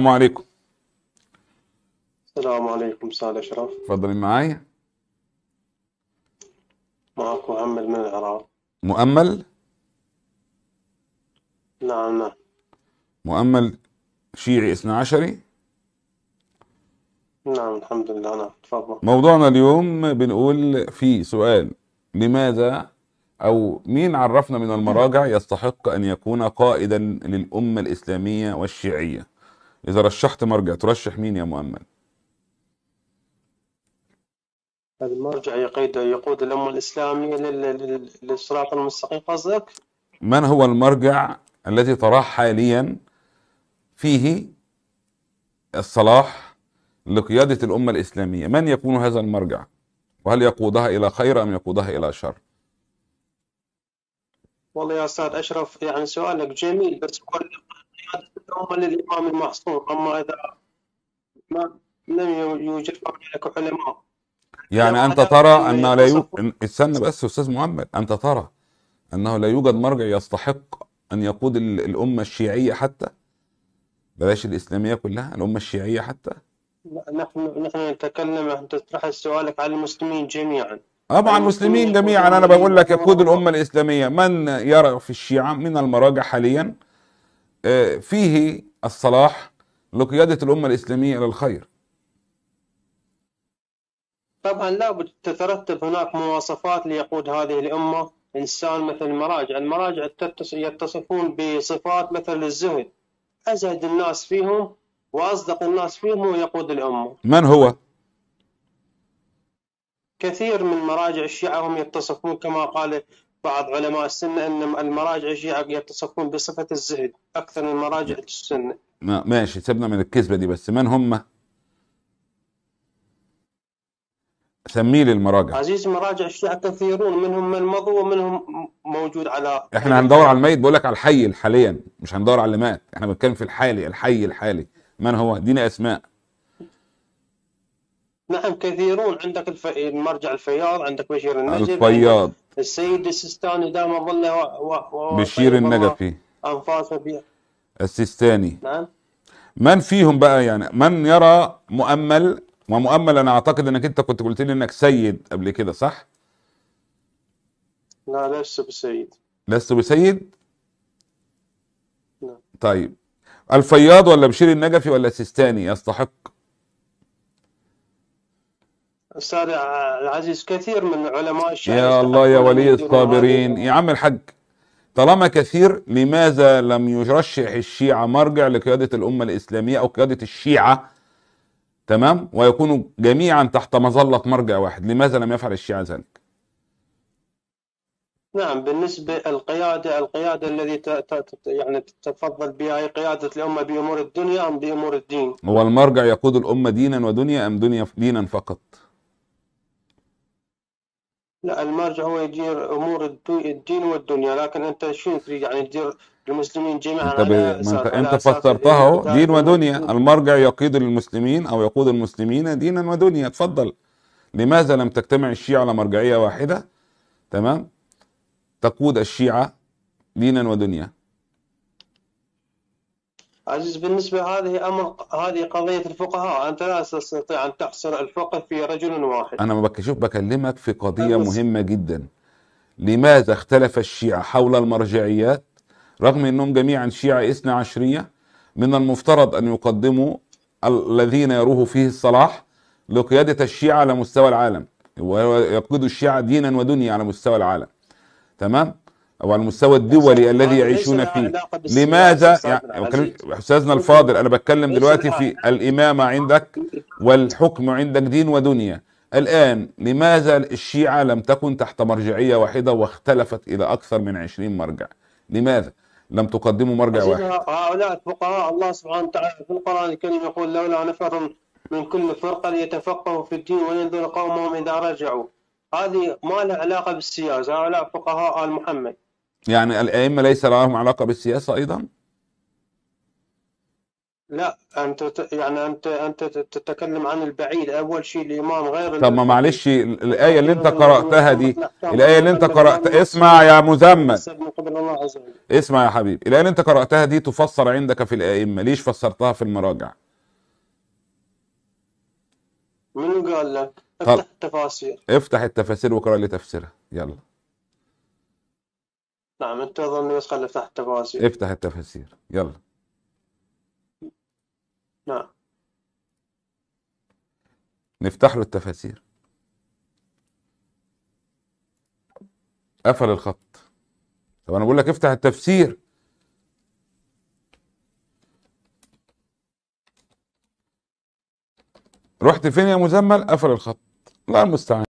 السلام عليكم السلام عليكم استاذ اشرف تفضلي معي معك مؤمل من العراق مؤمل نعم نعم مؤمل شيعي اثنا عشري نعم الحمد لله نعم تفضل موضوعنا اليوم بنقول في سؤال لماذا أو مين عرفنا من المراجع يستحق أن يكون قائدا للأمة الإسلامية والشيعية اذا رشحت مرجع ترشح مين يا مؤمن المرجع يقيد يقود الأمة الإسلامية للصراط المستقيم قصدك؟ من هو المرجع الذي تراه حاليا فيه الصلاح لقيادة الأمة الإسلامية من يكون هذا المرجع؟ وهل يقودها إلى خير أم يقودها إلى شر؟ والله يا أستاذ أشرف يعني سؤالك جميل بس كل حكم للإمام المعصوم أما إذا ما لم يوجد هناك علماء يعني أنت ترى أن لا يوجد استنى بس أستاذ محمد أنت ترى أنه لا يوجد مرجع يستحق أن يقود الأمة الشيعية حتى بلاش الإسلامية كلها الأمة الشيعية حتى نحن نحن نتكلم أنت تطرح سؤالك على المسلمين جميعا طبعا المسلمين جميعا أنا بقول لك يقود الأمة الإسلامية من يرى في الشيعة من المراجع حاليا آه، فيه الصلاح لقيادة الأمة الإسلامية إلى الخير طبعا لابد تترتب هناك مواصفات ليقود هذه الأمة إنسان مثل المراجع المراجع يتصفون بصفات مثل الزهد أزهد الناس فيهم وأصدق الناس فيهم هو يقود الأمة من هو؟ كثير من مراجع الشيعة هم يتصفون كما قال بعض علماء السنة أن المراجع الشيعة يتصفون بصفة الزهد أكثر من مراجع السنة ما ماشي سيبنا من الكذبة دي بس من هم سميه للمراجع عزيزي مراجع الشيعة كثيرون منهم من مضوا ومنهم موجود على احنا هندور على الميت بقول لك على الحي حاليا مش هندور على اللي مات احنا بنتكلم في الحالي الحي الحالي من هو اديني اسماء نعم كثيرون عندك الف... المرجع الفياض عندك بشير النجفي الفياض السيد السيستاني دائما ظل و... و... بشير النجفي انفاسه فيها السيستاني نعم من فيهم بقى يعني من يرى مؤمل ومؤمل انا اعتقد انك انت كنت قلت لي انك سيد قبل كده صح؟ لا لست بسيد لست بسيد؟ لا نعم. طيب الفياض ولا بشير النجفي ولا السيستاني يستحق؟ أستاذ العزيز كثير من علماء الشعر يا الله يا ولي الصابرين يا عم الحاج طالما كثير لماذا لم يرشح الشيعة مرجع لقيادة الأمة الإسلامية أو قيادة الشيعة تمام ويكونوا جميعا تحت مظلة مرجع واحد لماذا لم يفعل الشيعة ذلك نعم بالنسبة القيادة القيادة الذي يعني تتفضل بها هي قيادة الأمة بأمور الدنيا أم بأمور الدين هو المرجع يقود الأمة دينا ودنيا أم دنيا دينا فقط لا المرجع هو يدير امور الدين والدنيا لكن انت شو تريد يعني تدير المسلمين جميعا انت, ب... انت, انت فسرتها طيب، دين ودنيا المرجع يقيد المسلمين او يقود المسلمين دينا ودنيا اتفضل لماذا لم تجتمع الشيعه على مرجعيه واحده تمام تقود الشيعه دينا ودنيا عزيز بالنسبة هذه أمر هذه قضية الفقهاء أنت لا تستطيع أن تحصر الفقه في رجل واحد أنا بك شوف بكلمك في قضية مهمة جدا لماذا اختلف الشيعة حول المرجعيات رغم أنهم جميعا شيعة إثنى عشرية من المفترض أن يقدموا الذين يروه فيه الصلاح لقيادة الشيعة على مستوى العالم ويقود الشيعة دينا ودنيا على مستوى العالم تمام او على المستوى الدولي الذي يعيشون فيه لماذا يعني استاذنا الفاضل انا بتكلم دلوقتي في الامامه عندك والحكم عندك دين ودنيا الان لماذا الشيعه لم تكن تحت مرجعيه واحده واختلفت الى اكثر من 20 مرجع لماذا لم تقدموا مرجع واحد هؤلاء الفقهاء الله سبحانه وتعالى في القران الكريم يقول لولا نفر من كل فرقه ليتفقهوا في الدين وينذر قومهم اذا رجعوا هذه ما لها علاقه بالسياسه هؤلاء فقهاء ال محمد يعني الأئمة ليس لهم علاقة بالسياسة أيضا؟ لا أنت يعني أنت أنت تتكلم عن البعيد أول شيء الإمام غير طب ما معلش الآية اللي أنت قرأتها دي الآية اللي أنت قرأتها اسمع يا مزمل اسمع يا حبيبي الآية اللي أنت قرأتها دي تفسر عندك في الأئمة ليش فسرتها في المراجع؟ من قال لك؟ افتح التفاسير افتح التفاسير وقرأ لي تفسيرها يلا نعم انت اظن بس خلي افتح التفاسير افتح التفاسير يلا نعم نفتح له التفاسير قفل الخط طب انا بقول لك افتح التفسير رحت فين يا مزمل قفل الخط الله المستعان